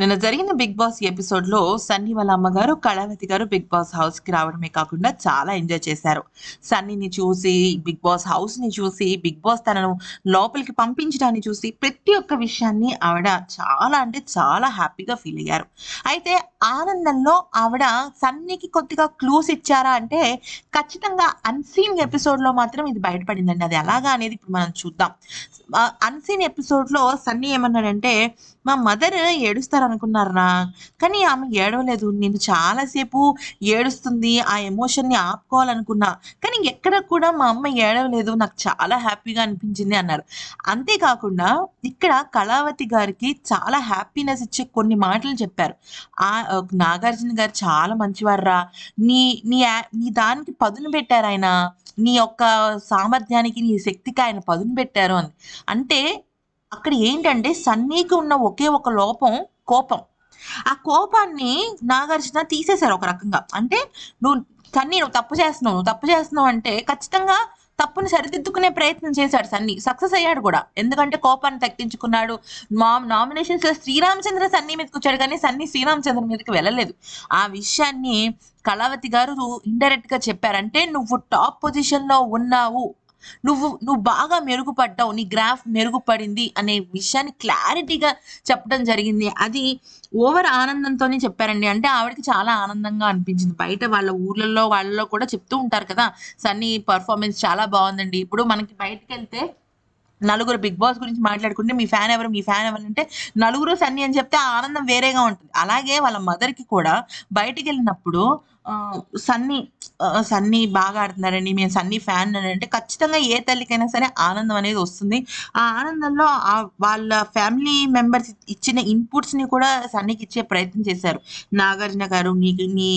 నిన్న జరిగిన big boss episode లో సన్నీ వాళ్ళ అమ్మగారు కళావతి గారు బిగ్ బాస్ హౌస్ కి రావడమే కాకుండా చాలా ఎంజాయ్ చేశారు సన్నీని చూసి బిగ్ బాస్ హౌస్ ని చూసి బిగ్ బాస్ తనను లోపలికి పంపించడాన్ని చూసి ప్రతి ఒక్క విషయాన్ని ఆవిడ చాలా అంటే చాలా హ్యాపీగా ఫీల్ అయ్యారు అయితే ఆనందంలో ఆవిడ సన్నీకి కొద్దిగా క్లూస్ ఇచ్చారా అంటే ఖచ్చితంగా అన్సీన్ ఎపిసోడ్ లో మాత్రం ఇది బయటపడిందండి అది ఎలాగా అనేది ఇప్పుడు మనం చూద్దాం అన్సీన్ ఎపిసోడ్ లో సన్నీ ఏమన్నాడంటే మా మదర్ ఏడుస్తారు అనుకున్నారా కానీ ఆమె ఏడవలేదు నేను చాలాసేపు ఏడుస్తుంది ఆ ఎమోషన్ని ఆపుకోవాలనుకున్నా కానీ ఎక్కడ కూడా మా అమ్మ ఏడవలేదు నాకు చాలా హ్యాపీగా అనిపించింది అన్నారు అంతేకాకుండా ఇక్కడ కళావతి గారికి చాలా హ్యాపీనెస్ ఇచ్చే కొన్ని మాటలు చెప్పారు ఆ నాగార్జున గారు చాలా మంచివారా నీ నీ నీ దానికి పదును పెట్టారు ఆయన నీ యొక్క సామర్థ్యానికి నీ శక్తికి ఆయన పదును పెట్టారు అని అంటే అక్కడ ఏంటంటే సన్నీకి ఉన్న ఒకే ఒక లోపం కోపం ఆ కోపాన్ని నాగార్జున తీసేశారు ఒక రకంగా అంటే నువ్వు సన్నీ నువ్వు తప్పు చేస్తున్నావు నువ్వు తప్పు చేస్తున్నావు అంటే ఖచ్చితంగా తప్పుని సరిదిద్దుకునే ప్రయత్నం చేశాడు సన్నీ సక్సెస్ అయ్యాడు కూడా ఎందుకంటే కోపాన్ని తగ్గించుకున్నాడు నామినేషన్స్ లో శ్రీరామచంద్ర సన్నీ మీదకి వచ్చాడు కానీ సన్నీ శ్రీరామచంద్ర మీదకి వెళ్ళలేదు ఆ విషయాన్ని కళావతి గారు ఇండైరెక్ట్ గా చెప్పారంటే నువ్వు టాప్ పొజిషన్ లో ఉన్నావు నువ్వు నువ్వు బాగా మెరుగుపడ్డావు నీ గ్రాఫ్ మెరుగుపడింది అనే విషయాన్ని క్లారిటీగా చెప్పడం జరిగింది అది ఓవర్ ఆనందంతోనే చెప్పారండి అంటే ఆవిడకి చాలా ఆనందంగా అనిపించింది బయట వాళ్ళ ఊర్లలో వాళ్ళలో కూడా చెప్తూ ఉంటారు కదా సన్నీ పర్ఫార్మెన్స్ చాలా బాగుందండి ఇప్పుడు మనకి బయటకు వెళ్తే నలుగురు బిగ్ బాస్ గురించి మాట్లాడుకుంటే మీ ఫ్యాన్ ఎవరు మీ ఫ్యాన్ ఎవరు అంటే నలుగురు సన్ని అని చెప్తే ఆనందం వేరేగా ఉంటుంది అలాగే వాళ్ళ మదర్కి కూడా బయటకు వెళ్ళినప్పుడు సన్నీ సన్నీ బాగా ఆడుతున్నారండి మేము సన్నీ ఫ్యాన్ అని అంటే ఖచ్చితంగా ఏ తల్లికైనా సరే ఆనందం అనేది వస్తుంది ఆ ఆనందంలో వాళ్ళ ఫ్యామిలీ మెంబర్స్ ఇచ్చిన ఇన్పుట్స్ని కూడా సన్నీకి ఇచ్చే ప్రయత్నం చేశారు నాగార్జున గారు నీకు నీ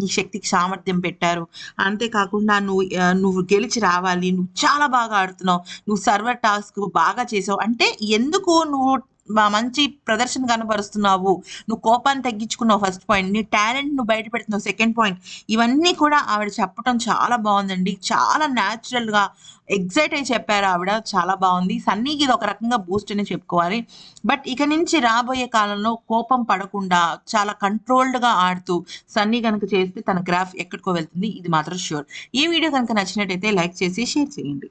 నీ శక్తికి సామర్థ్యం పెట్టారు అంతేకాకుండా నువ్వు నువ్వు గెలిచి రావాలి నువ్వు చాలా బాగా ఆడుతున్నావు నువ్వు సర్వర్ టాస్క్ బాగా చేసావు అంటే ఎందుకు నువ్వు మంచి ప్రదర్శన కనబరుస్తున్నావు నువ్వు కోపాన్ని తగ్గించుకున్నావు ఫస్ట్ పాయింట్ నీ టాలెంట్ నువ్వు బయట పెడుతున్నావు సెకండ్ పాయింట్ ఇవన్నీ కూడా ఆవిడ చెప్పడం చాలా బాగుందండి చాలా న్యాచురల్గా ఎగ్జైట్ అయి చెప్పారు ఆవిడ చాలా బాగుంది సన్నీకి ఇది ఒక రకంగా బూస్ట్ అని చెప్పుకోవాలి బట్ ఇక నుంచి రాబోయే కాలంలో కోపం పడకుండా చాలా కంట్రోల్డ్గా ఆడుతూ సన్నీ కనుక చేస్తే తన గ్రాఫ్ ఎక్కడికో వెళ్తుంది ఇది మాత్రం షూర్ ఈ వీడియో కనుక నచ్చినట్టయితే లైక్ చేసి షేర్ చేయండి